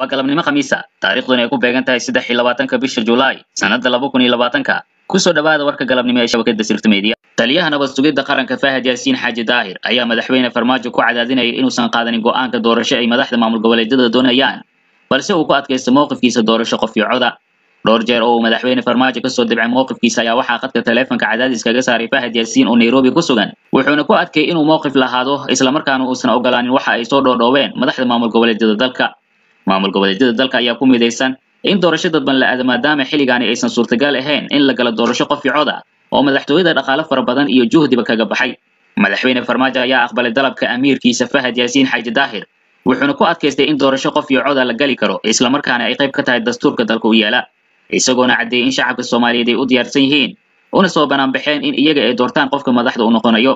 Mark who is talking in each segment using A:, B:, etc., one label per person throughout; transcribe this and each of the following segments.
A: waa galabnimo khamiisa taariikhduna ay ku beegan tahay saddex iyo labaatanka bisha julaay sannadda laba kun iyo labaatanka kusoo dhawaada warka galabnimo ee shabakada sirta media taliyaha nabad sugidda qaranka faahad yaasiin xaaji daahir ayaa madaxweyne farmaajo ku cadaadinaya inuusan qaadanin go'aanka doorasho ay madaxda maamul goboleedyada doonayaan balse uu ku adkaysta mowqifkiisa doorasho qofyocoda dhowr jeer oo uu madaxweyne farmaajo kasoo dibcay mowqifkiisa ayaa waxaa khadka taleefonka cadaadis kaga saaray faahad yaasiin oo nairobi ku sugan wuxuuna ku adkay inuu mowqif lahaado islamarkaana uusan ogolaanin waxa ay soo dhoodhoobeen madaxda maamul goboleedyada dalka maamul goboleedyada dalka ayaa ku midaysan in doorasho dadban la aado maadaama xilligaani aysan suurtagal ahayn in la galo doorasho qof icood ah oo madaxtooyada dhaqaalo fara badan iyo juhdiba kaga baxay madaxweyne farmaajo ayaa aqbalay dalabka amiirkiisa fahad yaasiin xaaji daahir wuxuuna ku adkaystay in doorasho qof iyo coda la gali karo islamarkaana ay qayb ka tahay dastuurka dalka u yaala isagoona caddeeyey in shacabka soomaaliyeed ay u diyaarsan yihiin una soo banaanbaxeen in iyaga ay doortaan qofka madaxda u noqonayo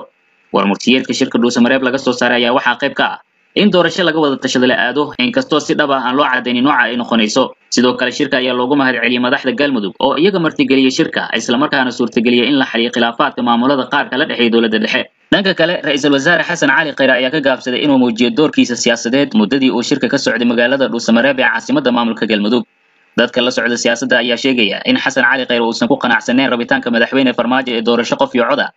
A: warmurtiyeedka shirka dhuusamareeb laga soo saaray ayaa waxaa qayb ka ah in doorasho laga wada tashada la aado inkastoo si dhab ah aan loo cadaynin nooca ay noqonayso sidoo kale shirka ayaa loogu mahadceliyey madaxda galmudug oo iyaga martigeliyey shirka islamarkaana suurtageliyey in la xaliyo khilaafaadka maamulada qaarka la dhexeeya dowladda dhexe dhanka kale ra-iisul wasaare xasan cali khayre ayaa ka gaabsaday inuu muujiyo doorkiisa siyaasadeed muddadii uu shirka ka socday magaalada dhuusamareeb ee caasimadda maamulka galmudug dadka la socda siyaasadda ayaa sheegaya in xasan cali khayre uusan ku qanacsaneyn rabitaanka madaxweyne farmaajo ee doorasho qof iyo coda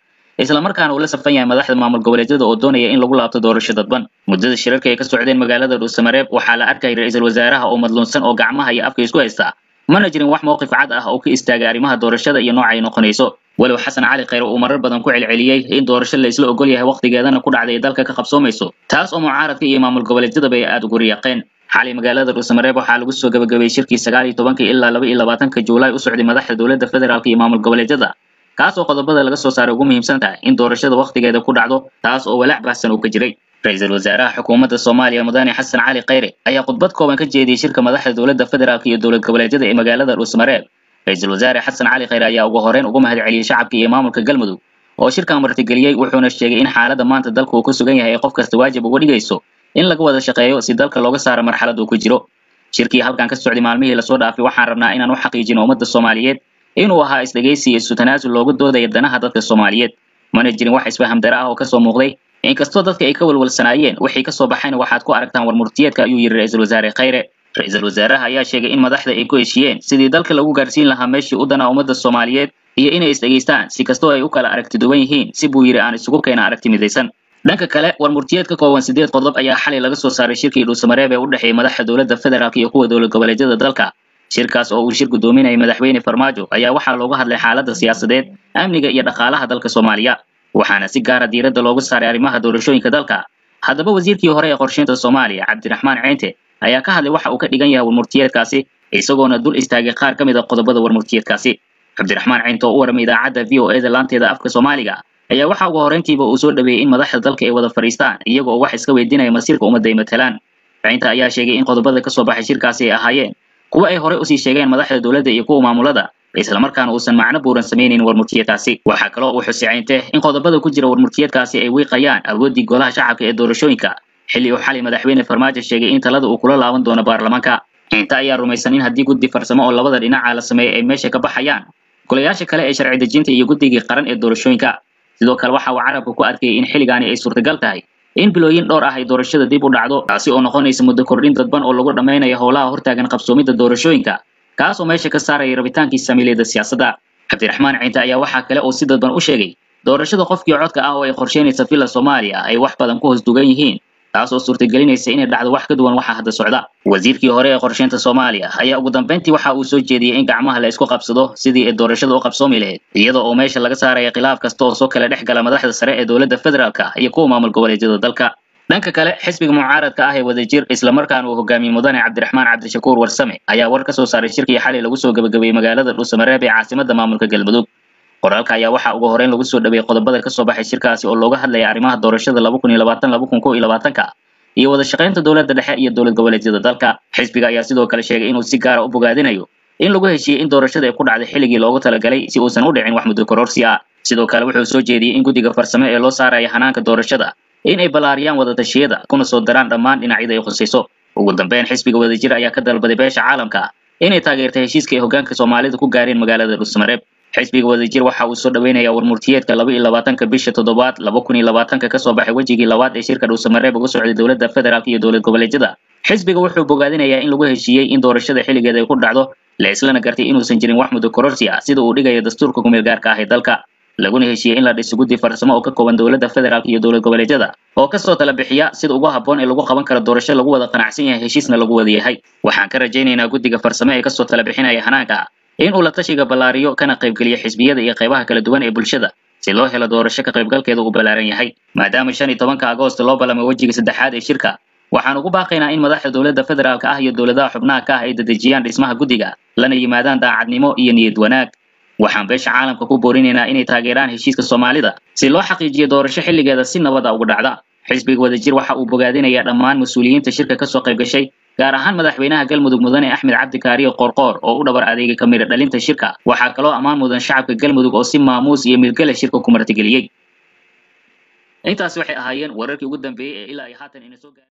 A: islamarkaana uu la safan yahay madaxda maamul goboleedyada oo doonaya in lagu laabto doorasho dadban muddada shirarka ay ka socdeen magaalada dhuusamareeb waxaa la arkayay ra-iisul wasaaraha oo madluunsan oo gacmaha iyo afka isku haysta mana jirin wax mowqif cad ah oo ka istaagay arrimaha doorashada iyo nooca ay noqonayso walow xasan cali khayre uu marar badan ku celceliyey in doorasho la isla ogol yahay wakhtigeedana ku dhacday dalka ka qabsoomayso taas oo mucaaradka iyo maamul goboleedyadaba ay aada ugu riyaqeen xalay magaalada dhuusamareeb waxaa lagu soo gabagabeeyey shirkii sagaal iyo tobankii ilaa laba iyo labaatanka juulaay u socday madaxda dowladda federaalk iyo maamul goboleedyada kaas oo qodobada laga soo saaray ugu muhiimsan tahay in doorashada wakhtigeeda ku dhacdo taas oo walaac baahsan uu ka jiray ra-iisul wasaaraha xukuumadda soomaaliya mudane xasan cali khayre ayaa khudbad kooban ka jeediyey shirka madaxda dowladda federaalk iyo dowlad goboleedyada ee magaalada dhuusmareeb ra-iisul wasaare xasan cali khayre ayaa ugu horeyn ugu mahadceliyey shacabka iyo maamulka galmudug oo shirkan martigeliyey wuxuuna sheegay in xaaladda maanta dalka uu ku sugan yahay ay qof kasta waajib uga dhigayso in laga wada shaqeeyo si dalka looga saaro marxalad uu ku jiro shirkii halkan ka socday maalmihii lasoo dhaafay waxaan rabnaa inaan u xaqiijino ummadda soomaaliyeed inuu ahaa isdhegaysi iyo isu tanaasul loogu doodaya danaha dadka Soomaaliyeed mana jirin wax isfaham dara ah oo ka soo muuqday inkastoo dadka ay ka walwalsanaayeen wixii ka soo baxayna waxaad ku aragtaan warmurtiyeedka ayuu yiri iisul wasaare Khayre ra-iisul wasaaraha ayaa sheegay in madaxda ay ku heshiiyeen sidii dalka lagu gaarsiin lahaa meeshii u danaa ummadda Soomaaliyeed iyo inay isdhegaystaan si kastoo ay u kala aragti duwan yihiin si buu yidhi aan isugu keena aragti midaysan dhanka kale warmurtiyeed ka kooban siddeed qodob ayaa xalay laga soo saaray shirkii dhuusamareeb ee u dhexeeyay madaxa dowladda federaalka iyo kuwa dowlad goboleedyada dalka shirkaas oo uu shir gudoominayay madaxweyne farmaajo ayaa waxaa looga hadlay xaaladda siyaasadeed amniga iyo dhaqaalaha dalka soomaaliya waxaana si gaara ah diiradda loogu saaray arrimaha doorashooyinka dalka haddaba wasiirkii hore ee qorsheynta soomaaliya cabdiraxmaan ceente ayaa ka hadlay waxa uu ka dhigan yahay warmurtiyeedkaasi isagoona dul istaagay qaar ka mid a ah qodobada warmurtiyeedkaasi cabdiraxmaan ceente oo u waramay idaacadda v o eda laanteeda afka soomaaliga ayaa waxa ugu horreyntiiba uu soo dhaweeyey in madaxda dalka ay wada fadhiistaan iyagoo wax iska weydinaya masiirka ummadda ay matalaan ceynta ayaa sheegay in qodobada ka soo baxay shirkaasi ay ahaayeen kuwa ay horey usii sheegeen madaxda dowladda iyo kuwa maamulada islamarkaana uusan macno buuran samaynayn warmurtiyadkaasi waxaa kaloo uu xusicaynte in qodobada ku jira warmurtiyadkaasi ay wiiqayaan awooddii golaha shacabka ee doorashooyinka xilli uu xalay madaxweyne farmaajo sheegay in talada uu kula laaban doono baarlamaanka inta ayaa rumaysan in haddii guddi farsamo oo labada dhinaca la sameeyo ay meesha ka baxayaan golayaasha kale ee sharci dejinta iyo guddigii qaran ee doorashooyinka sidoo kale waxa uu carabka ku adkeeyey in xilligaani ay suurtagal tahay in bilooyin dhowr ah ay doorashada dib u dhacdo taasi oo noqonaysa muddo kordhin dadban oo lagu dhammaynaya howlaha hortaagan qabsoomidda doorashooyinka kaas oo meesha ka saaraya rabitaankii saamiiliyadda siyaasadda cabdiraxmaan ciinte ayaa waxaa kale oo si dadban u sheegay doorashada qofkii codka ah oo ay qorsheynaysa villa soomaaliya ay wax badan ku hoos dugan yihiin taas oo suurtagelinaysa inay dhacdo wax ka duwan waxa hadda socda wasiirkii hore ee qorsheynta soomaaliya ayaa ugu dambeyntii waxa uu soo jeediyey in gacmaha la isku qabsado sidii ay doorashada u qabsoomi lahayd iyada oo meesha laga saaraya khilaaf kasta oo soo kala dhex gala madaxda sare ee dowladda federaalka iyo kuwa maamul goboleedyada dalka dhanka kale xisbiga mucaaradka ah ee wadajir isla markaan uu hogaamiye mudane cabdiraxmaan cabdishakuur warsame ayaa war ka soo saaray shirkii xalay lagu soo gebagabeeyey magaalada dhuusamareeb ee caasimada maamulka galmudug qoraalka ayaa waxaa ugu horeyn lagu soo dhaweeyey qodobada ka soo baxay shirkaasi oo looga hadlaya arrimaha doorashada ka iyo wada shaqaynta dowladda dhexe iyo dowlad goboleedyada dalka xisbiga ayaa sidoo kale sheegay inuu si gaara ah u bogaadinayo in lagu heshiiyey in doorashada ay ku dhacday xilligii loogu talagalay si uusan u dhicin wax muddo kororsi ah sidoo kale wuxuu soo jeediyey in guddiga farsame ee loo saaraya hanaanka doorashada in ay ballaariyaan wadatashiyada kuna soo daraan dhammaan dhinacyada ay khusayso ugu dambeyn xisbiga wadajir ayaa ka dalbaday beesha caalamka inay taageertay heshiiska ay hoggaanka soomaalida ku gaareen magaalada dhulsamareeb xisbiga wadajir waxa uu soo dhaweynaya warmurtiyeedka laba iyo labaatanka bisha toddobaad laba kun iyo labaatanka kasoo baxay wejigii labaad ee shirka dhuusamareeb uga socday dowladda federaalk iyo dowlad goboleedyada xisbiga wuxuu bogaadinayaa in lagu heshiiyey in doorashada xilligeeda ay ku dhacdo la islana gartay inuusan jirin wax mudo kororsi sida uu dhigayo dastuurka kumeel gaarka ah ee dalka laguna heshiiyey in la dhiso guddi farsamo oo ka kooban dowladda federaalka iyo dowlad goboleedyada oo kasoo tala bixiya sida ugu habboon ee lagu qaban kara doorasho lagu wada qanacsan yahay heshiisna lagu wada yahay waxaan ka rajaynaynaa guddiga farsamo ee kasoo tala bixinaya hanaanka in uu la tashiga ballaariyo kana qaybgeliyo xisbiyada iyo qaybaha kala duwan ee bulshada si loo helo doorasho ka qaybgalkeeda uu ballaaran yahay maadaama shan iyo tobanka agoost loo ballamay wejiga saddexaad ee shirka waxaan ugu baaqaynaa in madaxda dowladda federaalka ah iyo dowladaha xubnaha ka ah ay dadejiyaan dhismaha guddiga lana yimaadaan daacadnimo iyo niyad wanaag waxaan beesha caalamka ku boorinaynaa inay taageeraan heshiiska soomaalida si loo xaqiijiyo doorasho xilligeeda si nabada ah uga dhacda xisbiga wadajir waxa uu bogaadinayaa dhammaan mas-uuliyiinta shirka ka soo qayb gaar ahaan madaxweynaha galmudug mudane axmed cabdi kaariyo qoorqoor oo u dhabar adeegay ka dhalinta shirka waxaa kaloo ammaan mudan shacabka galmudug oo si maamuus iyo midgale shirka ku martigeliyey intaas waxay ahaayeen wararkii ugu dambeeyey ee ilaa ay haatan ina soo gaareen